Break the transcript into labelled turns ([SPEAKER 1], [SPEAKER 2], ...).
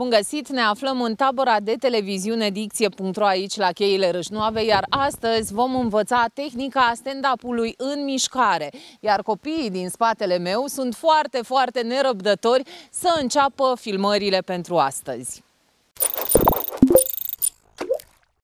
[SPEAKER 1] Bun găsit, ne aflăm în tabăra de televiziune Dicție.ro aici la Cheile Râșnoave, iar astăzi vom învăța tehnica stand-up-ului în mișcare. Iar copiii din spatele meu sunt foarte, foarte nerăbdători să înceapă filmările pentru astăzi.